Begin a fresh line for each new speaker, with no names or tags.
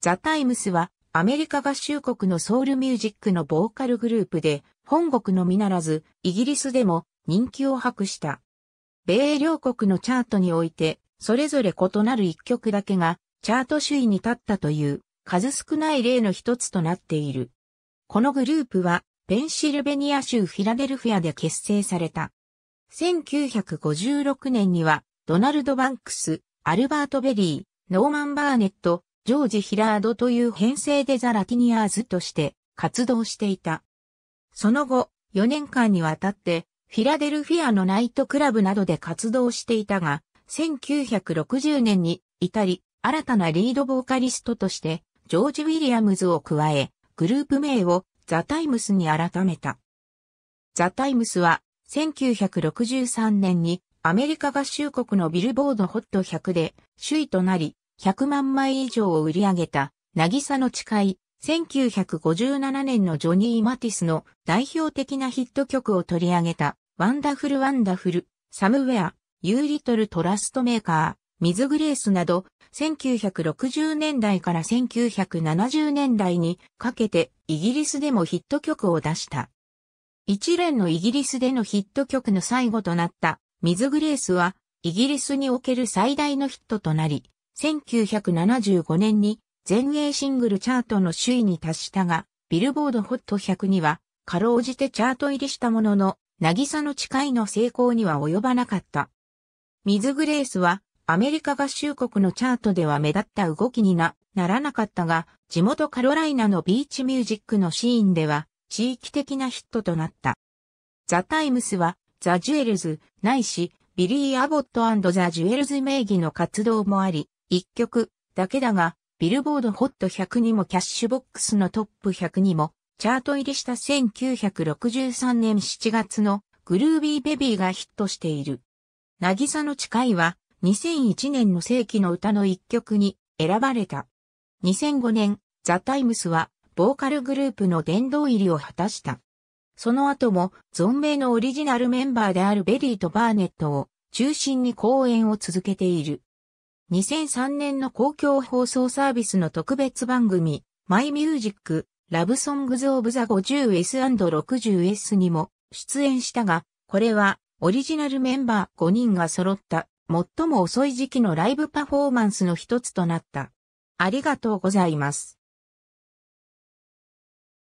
ザ・タイムスはアメリカ合衆国のソウルミュージックのボーカルグループで、本国のみならず、イギリスでも人気を博した。米両国のチャートにおいて、それぞれ異なる一曲だけが、チャート首位に立ったという、数少ない例の一つとなっている。このグループは、ペンシルベニア州フィラデルフィアで結成された。1956年には、ドナルド・バンクス、アルバート・ベリー、ノーマン・バーネット、ジョージ・ヒラードという編成でザ・ラティニアーズとして活動していた。その後、4年間にわたって、フィラデルフィアのナイトクラブなどで活動していたが、1960年に至り、新たなリードボーカリストとして、ジョージ・ウィリアムズを加え、グループ名をザ・タイムスに改めた。ザ・タイムスは、1963年にアメリカ合衆国のビルボードホット100で首位となり、100万枚以上を売り上げた、渚の誓い、1957年のジョニー・マティスの代表的なヒット曲を取り上げた、ワンダフル・ワンダフル、サムウェア、ユーリトル・トラストメーカー、ミズ・グレースなど、1960年代から1970年代にかけてイギリスでもヒット曲を出した。一連のイギリスでのヒット曲の最後となったミズ・グレースは、イギリスにおける最大のヒットとなり、1975年に全英シングルチャートの首位に達したが、ビルボードホット100には、かろうじてチャート入りしたものの、渚の誓いの成功には及ばなかった。ミズ・グレースは、アメリカ合衆国のチャートでは目立った動きにな、ならなかったが、地元カロライナのビーチミュージックのシーンでは、地域的なヒットとなった。ザ・タイムスは、ザ・ジュエルズ、ないし、ビリー・アボットザ・ジュエルズ名義の活動もあり、1曲だけだが、ビルボードホット100にもキャッシュボックスのトップ100にも、チャート入りした1963年7月のグルービーベビーがヒットしている。なぎさの誓いは2001年の世紀の歌の一曲に選ばれた。2005年、ザ・タイムスはボーカルグループの殿堂入りを果たした。その後も存命のオリジナルメンバーであるベリーとバーネットを中心に公演を続けている。2003年の公共放送サービスの特別番組、マイミュージック、ラブソング f オブ・ザ・ 50S&60S にも出演したが、これはオリジナルメンバー5人が揃った最も遅い時期のライブパフォーマンスの一つとなった。ありがとうございます。